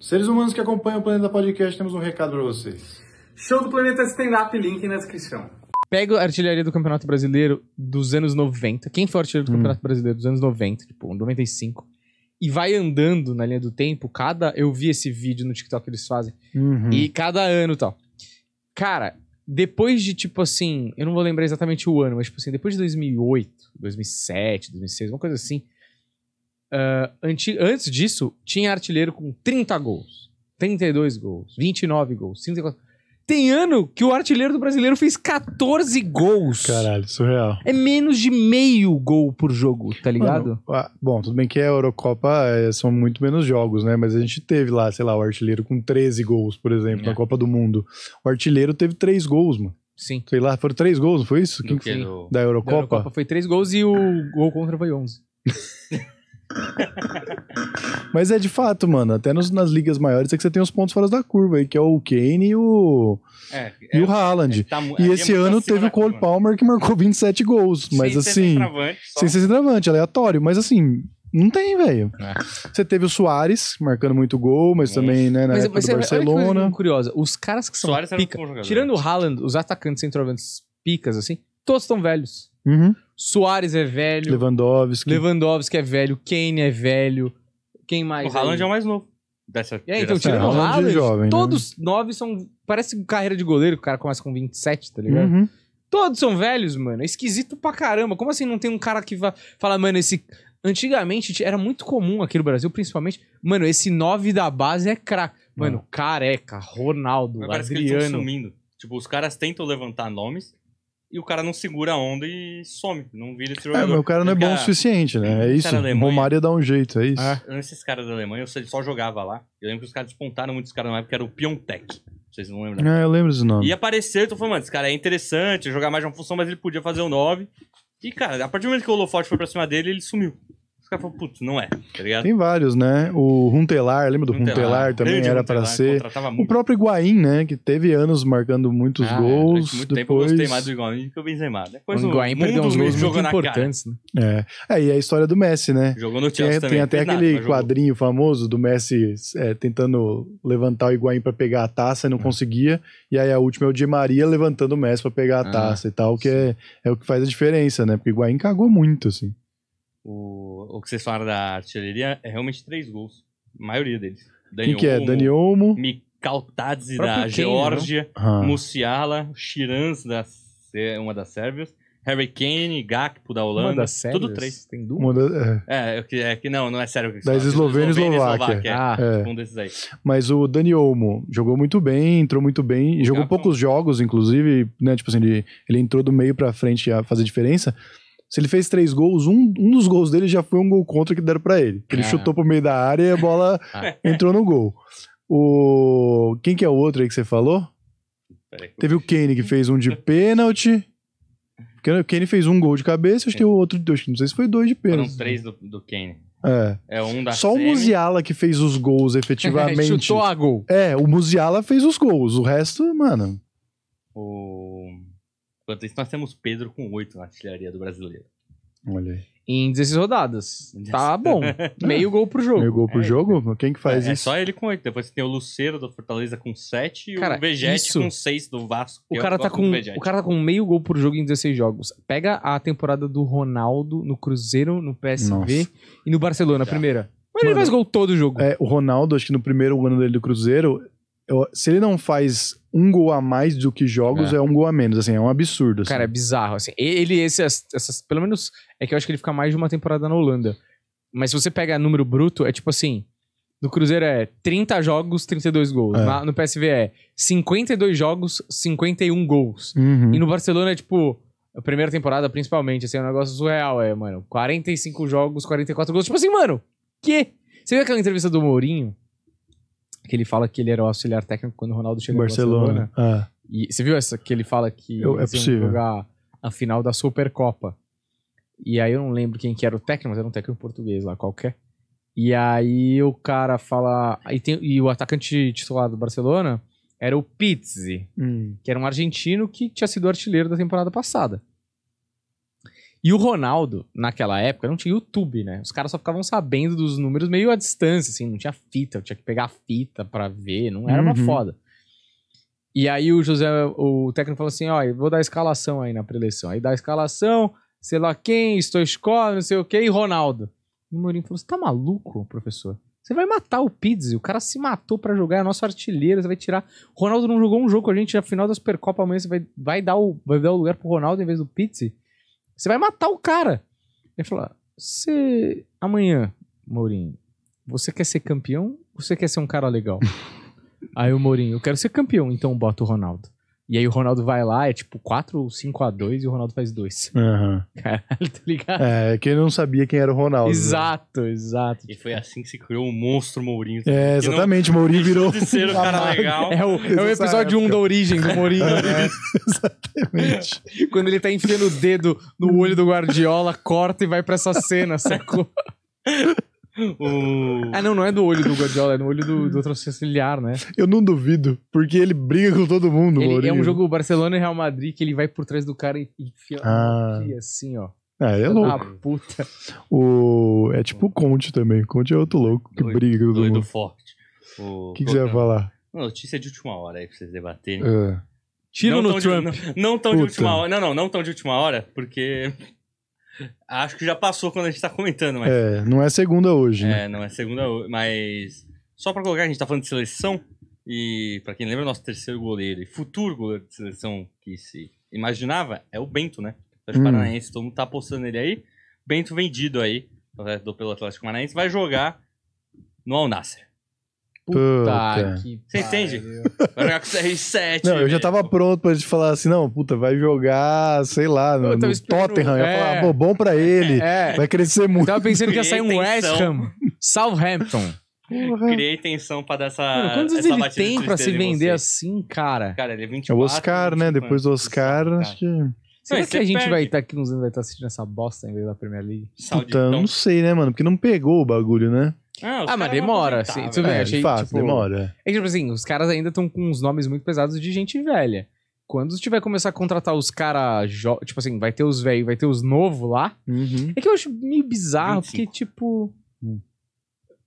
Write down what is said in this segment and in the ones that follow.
Seres humanos que acompanham o Planeta Podcast, temos um recado para vocês. Show do Planeta Stand-Up, link na descrição. Pega a artilharia do Campeonato Brasileiro dos anos 90. Quem foi artilheiro do hum. Campeonato Brasileiro dos anos 90, tipo, 95 e vai andando na linha do tempo. Cada. Eu vi esse vídeo no TikTok que eles fazem. Uhum. E cada ano tal. Cara, depois de tipo assim. Eu não vou lembrar exatamente o ano, mas tipo assim, depois de 2008, 2007, 2006, uma coisa assim. Uh, antes disso, tinha artilheiro com 30 gols, 32 gols, 29 gols, 54. Tem ano que o artilheiro do brasileiro fez 14 gols. Caralho, surreal. É menos de meio gol por jogo, tá ligado? Mano, ah, bom, tudo bem que a Eurocopa eh, são muito menos jogos, né? Mas a gente teve lá, sei lá, o artilheiro com 13 gols, por exemplo, é. na Copa do Mundo. O artilheiro teve 3 gols, mano. Sim. Sei lá, foram 3 gols, não foi isso? Do Quem que, que? Da Eurocopa? Da Eurocopa foi 3 gols e o gol contra foi 11. Mas é de fato, mano, até nos, nas ligas maiores é que você tem os pontos fora da curva aí, que é o Kane e o. É, e é, o Haaland. É, tá, e é esse ano teve o Cole Palmer que marcou 27 gols. Mas sem assim. Ser sem ser centroavante, aleatório. Mas assim, não tem, velho. É. Você teve o Soares marcando muito gol, mas também, né, na mas, época mas do Barcelona. curiosa, os caras que são Soares pica, tirando o Haaland, os atacantes centroavantes picas assim, todos estão velhos. Uhum. Soares é velho. Lewandowski. Lewandowski é velho. Kane é velho. Quem mais? O Haaland é o mais novo. Dessa é, então, tirando é, o Haaland, é jovem, né? todos né? nove são. Parece carreira de goleiro, o cara começa com 27, tá ligado? Uhum. Todos são velhos, mano. É esquisito pra caramba. Como assim não tem um cara que vai fala mano, esse. Antigamente era muito comum aqui no Brasil, principalmente. Mano, esse nove da base é craque. Mano, mano, uhum. careca, Ronaldo, Mas Adriano. Parece que eles sumindo. Tipo, os caras tentam levantar nomes, e o cara não segura a onda e some, não vira esse é, jogador. É, mas o cara não é bom o suficiente, né? É isso. O Romário dá um jeito, é isso. É. Ah, esses caras da Alemanha, eu só jogava lá. Eu lembro que os caras despontaram muitos caras na época, era o Piontek. Vocês não lembram? É, eu lembro desse nome. E apareceu, eu então, falei, mano, esse cara é interessante, jogar mais de uma função, mas ele podia fazer o 9. E, cara, a partir do momento que o Holofote foi pra cima dele, ele sumiu cara falou putz, não é, tá ligado? Tem vários, né? O Runtelar, lembra do Runtelar, Runtelar também era para ser. O próprio Higuaín, né? Que teve anos marcando muitos ah, é, gols. Muito depois... tempo eu gostei mais do Higuaín do que o Benzema. Depois o Higuaín perdeu uns gols muito importantes, né? É. Aí é, a história do Messi, né? Jogou no Chelsea tem, também. Tem até aquele nada, quadrinho famoso do Messi é, tentando levantar o Higuaín para pegar a taça e não ah. conseguia. E aí a última é o Di Maria levantando o Messi para pegar a ah, taça ah, e tal, que é, é o que faz a diferença, né? Porque o Higuaín cagou muito, assim. O, o que vocês falaram da artilharia é realmente três gols. A maioria deles. Dani Quem que é? Dani Olmo. Mikautadze da Geórgia. Né? Musiala. Chirans, da, uma das Sérvias. Harry Kane, Gakpo da Holanda. Uma das Tudo três. Tem duas. Da... É. é, é, que, é que não, não é sério. Que das Eslovênia e Eslováquia. É, ah, é. Um desses aí. Mas o Dani Olmo jogou muito bem, entrou muito bem, o jogou Gakpo... poucos jogos, inclusive, né? Tipo assim, ele, ele entrou do meio pra frente a fazer diferença. Se ele fez três gols, um, um dos gols dele já foi um gol contra que deram para ele. Ele ah. chutou pro meio da área e a bola ah. entrou no gol. O... Quem que é o outro aí que você falou? Teve o Kane que fez um de pênalti. O Kane fez um gol de cabeça, acho que o outro, de dois. não sei se foi dois de pênalti. Foram três do, do Kane. É. é um da Só semi. o Musiala que fez os gols efetivamente. Chutou a gol. É, o Musiala fez os gols, o resto, mano. O Enquanto isso, nós temos Pedro com 8 na artilharia do brasileiro. Olha aí. Em 16 rodadas. Tá bom. Meio gol pro jogo. Meio gol pro é, jogo? Quem que faz é, é isso? É só ele com 8. Depois tem o Lucero do Fortaleza com 7 e cara, o Vegete isso... com 6 do Vasco. O cara, tá com, o cara tá com meio gol pro jogo em 16 jogos. Pega a temporada do Ronaldo no Cruzeiro, no PSV Nossa. e no Barcelona, Já. a primeira. Mas Mano, ele faz gol todo jogo. É, o Ronaldo, acho que no primeiro ano dele do Cruzeiro, eu, se ele não faz um gol a mais do que jogos, é, é um gol a menos, assim, é um absurdo. Assim. Cara, é bizarro, assim. Ele, essas, essas, pelo menos, é que eu acho que ele fica mais de uma temporada na Holanda. Mas se você pega número bruto, é tipo assim, no Cruzeiro é 30 jogos, 32 gols. É. Na, no PSV é 52 jogos, 51 gols. Uhum. E no Barcelona é tipo, a primeira temporada principalmente, assim, é um negócio surreal, é, mano. 45 jogos, 44 gols. Tipo assim, mano, que? Você viu aquela entrevista do Mourinho? que ele fala que ele era o auxiliar técnico quando o Ronaldo chegou Barcelona. no Barcelona. É. E você viu essa que ele fala que eu, é possível. jogar a final da Supercopa. E aí eu não lembro quem que era o técnico, mas era um técnico português lá qualquer. E aí o cara fala. E, tem, e o atacante titular do Barcelona era o Pizzi, hum. que era um argentino que tinha sido artilheiro da temporada passada. E o Ronaldo, naquela época, não tinha YouTube, né? Os caras só ficavam sabendo dos números meio à distância, assim, não tinha fita, eu tinha que pegar fita para ver, não era uma uhum. foda. E aí o José, o técnico falou assim: ó, vou dar a escalação aí na preleção. Aí dá a escalação, sei lá quem, estou escola, não sei o quê e Ronaldo. E o Mourinho falou: você assim, tá maluco, professor? Você vai matar o Pizzi, o cara se matou para jogar, é nosso artilheiro, você vai tirar. Ronaldo não jogou um jogo com a gente na final da Supercopa amanhã, você vai, vai, dar, o, vai dar o lugar pro Ronaldo em vez do Pizzi? Você vai matar o cara. Ele falou: você. Amanhã, Mourinho, você quer ser campeão ou você quer ser um cara legal? Aí o Mourinho, eu quero ser campeão, então bota o Ronaldo. E aí o Ronaldo vai lá, é tipo 4 ou 5 a 2 e o Ronaldo faz 2. Uhum. Caralho, tá ligado? É, que ele não sabia quem era o Ronaldo. Né? Exato, né? exato. E foi assim que se criou o monstro Mourinho. É, exatamente, não... o Mourinho virou... De ser cara legal. É o, é o episódio 1 um da origem do Mourinho. Né? É, exatamente. Quando ele tá enfiando o dedo no olho do Guardiola, corta e vai pra essa cena, sacou? O... Ah, não, não é do olho do Guardiola, é do olho do, do outro auxiliar, né? Eu não duvido, porque ele briga com todo mundo, ele, É um jogo Barcelona e Real Madrid que ele vai por trás do cara e enfia ah. assim, ó. É, é ah, é louco. Ah, puta. O... É tipo o Conte também. O Conte é outro louco que doido, briga com todo doido mundo. forte. O que, você vai falar? Uma notícia de última hora aí pra vocês debaterem. É. Tiro não no Trump. De, não, não tão Puta. de última hora. Não, não, não tão de última hora, porque Acho que já passou quando a gente tá comentando, mas. É, não é segunda hoje, né? É, não é segunda hoje, mas. Só pra colocar, a gente tá falando de seleção. E, pra quem lembra, nosso terceiro goleiro e futuro goleiro de seleção que se imaginava é o Bento, né? O hum. Paranaense, todo mundo tá apostando nele aí. Bento vendido aí, pelo Atlético Paranaense, vai jogar no Al Puta, puta que Você entende? Vai jogar com CR7. Não, eu já tava pronto pra gente falar assim: não, puta, vai jogar, sei lá, no, no Tottenham. Eu ia falar, é. pô, bom pra ele. É. Vai crescer muito. Eu tava pensando que ia sair um West Ham, Southampton. Criei tensão pra dar essa. Mano, quantos essa ele tem pra se vender assim, cara? Cara, ele é 24. É o Oscar, né? Depois do Oscar, Oscar. acho que. Será que a gente perde. Tá vai estar tá aqui nos anos vai estar assistindo essa bosta em vez da Premier League? Puta, não sei, né, mano? Porque não pegou o bagulho, né? Ah, ah mas demora. Assim, tudo bem, né? é, achei, fácil, tipo, demora. É. é que, tipo assim, os caras ainda estão com uns nomes muito pesados de gente velha. Quando tiver começar a contratar os caras, tipo assim, vai ter os velhos, vai ter os novos lá. Uhum. É que eu acho meio bizarro, 25. porque, tipo. Hum.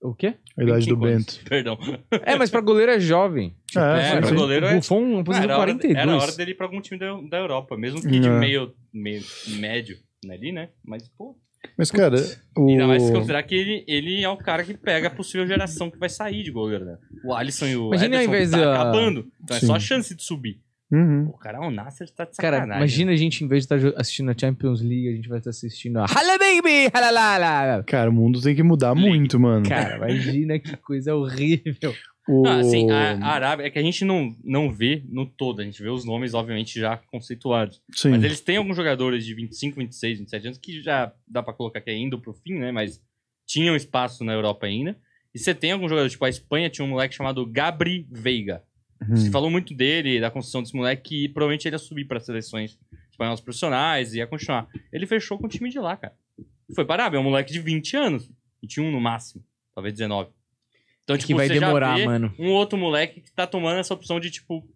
O quê? A idade do Bento. Perdão. É, mas pra goleiro é jovem. Tipo, é, é, pra goleiro é. Foi um posição era 42. Hora, era hora dele ir pra algum time da, da Europa, mesmo que de é. meio, meio médio né, ali, né? Mas, pô. Mas, cara, o... Ainda mais se considerar que ele, ele é o cara que pega a possível geração que vai sair de goleiro, né? O Alisson e o Imagina Ederson ao invés tá da... acabando. Então Sim. é só a chance de subir. Uhum. O cara, o é Nasser tá de sacanagem. Cara, né? imagina a gente, em vez de estar tá assistindo a Champions League, a gente vai estar assistindo a Hala Baby! Halalala. Cara, o mundo tem que mudar muito, mano. Cara, imagina que coisa horrível. O... Ah, assim, a, Arábia, é que a gente não, não vê no todo, a gente vê os nomes, obviamente, já conceituados. Sim. Mas eles têm alguns jogadores de 25, 26, 27 anos que já dá para colocar que é indo pro fim, né? Mas tinham espaço na Europa ainda. E você tem alguns jogadores, tipo a Espanha tinha um moleque chamado Gabri Veiga. Uhum. Se falou muito dele, da construção desse moleque, que provavelmente ele ia subir para seleções espanholas tipo, profissionais e ia continuar. Ele fechou com o time de lá, cara. Foi parável, é um moleque de 20 anos, 21 no máximo, talvez 19. Então, é tipo, que vai demorar, mano. Um outro moleque que tá tomando essa opção de, tipo.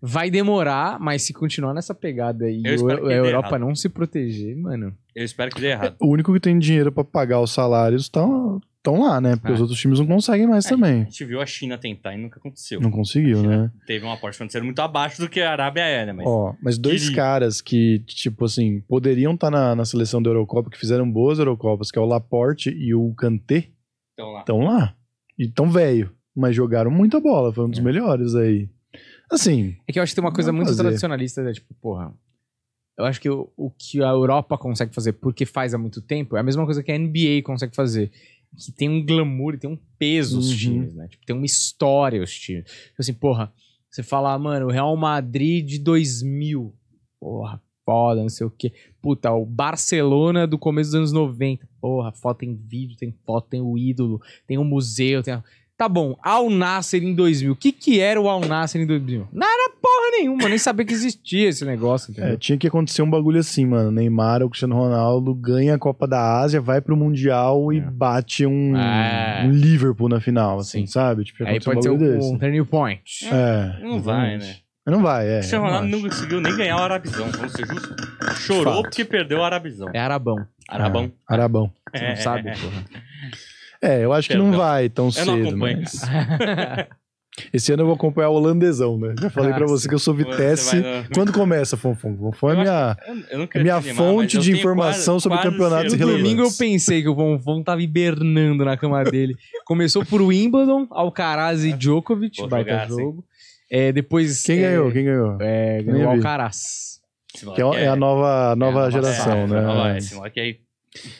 Vai demorar, mas se continuar nessa pegada aí e a Europa errado. não se proteger, mano. Eu espero que dê errado. O único que tem dinheiro para pagar os salários tá, estão lá, né? Porque ah. os é. outros times não conseguem mais é, também. A gente viu a China tentar e nunca aconteceu. Não conseguiu, né? Teve uma aporte financeira muito abaixo do que a Arábia era, é, né? mas. Ó, mas dois caras que, tipo assim, poderiam estar tá na, na seleção da Eurocopa, que fizeram boas Eurocopas, que é o Laporte e o Kanté. Estão lá. Estão lá. E tão velho. Mas jogaram muita bola, foi um dos é. melhores aí. Assim. É que eu acho que tem uma coisa muito fazer. tradicionalista, né? Tipo, porra, eu acho que o, o, que a Europa consegue fazer porque faz há muito tempo é a mesma coisa que a NBA consegue fazer que tem um glamour, tem um peso os uhum. times, né? Tipo, tem uma história os times. Tipo assim, porra, você fala, ah, mano, o Real Madrid de 2000. Porra, foda, não sei o quê. Puta, o Barcelona do começo dos anos 90. Porra, foto tem vídeo, tem foto, tem o ídolo, tem o museu, tem a... Tá bom, Al Nasser em 2000. O que, que era o Al Nasser em 2000? Não era porra nenhuma, nem sabia que existia esse negócio. É, tinha que acontecer um bagulho assim, mano. Neymar ou Cristiano Ronaldo ganha a Copa da Ásia, vai pro Mundial e é. bate um, é. um, Liverpool na final, assim, Sim. sabe? Tipo, Aí pode um ser um, desse. um turning point. É. é não vai, né? Não vai, é. Cristiano Ronaldo não conseguiu nem ganhar o Arabizão, vamos ser justos. Chorou porque perdeu o Arabizão. É Arabão. Arabão. É, arabão. Você não sabe, porra. É, eu acho que não, não vai tão eu cedo. não Mas... Esse ano eu vou acompanhar o holandesão, né? Já falei ah, pra você que eu sou Vitesse. Vai... Quando começa, Fonfon? Fonfon é, é minha, minha animar, fonte de informação quase, sobre quase campeonatos relevantes. No domingo eu pensei que o Fonfon tava hibernando na cama dele. Começou por Wimbledon, Alcaraz e é. Djokovic, vai baita jogo. É, depois... Quem é... ganhou? Quem ganhou? É, ganhou é o Alcaraz. Que é, a nova, né? nova geração, né? Esse moleque é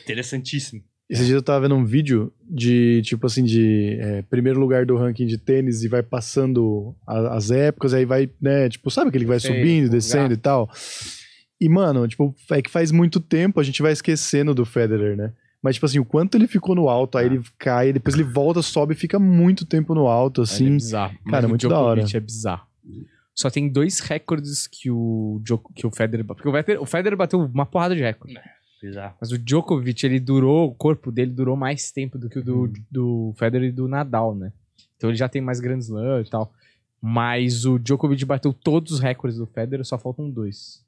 interessantíssimo. Esses dias eu tava vendo um vídeo de, tipo assim, de é, primeiro lugar do ranking de tênis e vai passando a, as épocas, aí vai, né, tipo, sabe aquele que vai Sei, subindo, descendo lugar. e tal. E, mano, tipo, é que faz muito tempo a gente vai esquecendo do Federer, né? Mas, tipo assim, o quanto ele ficou no alto, aí ah. ele cai, depois ele volta, sobe e fica muito tempo no alto, é assim. é bizarro. Cara, é muito da hora. É bizarro. Só tem dois recordes que o, que o Federer... Porque o Federer, o Federer bateu uma porrada de recorde. É bizarro. Mas o Djokovic, ele durou, o corpo dele durou mais tempo do que o do, hum. do Federer e do Nadal, né? Então ele já tem mais Grand Slam e tal. Mas o Djokovic bateu todos os recordes do Federer, só faltam dois.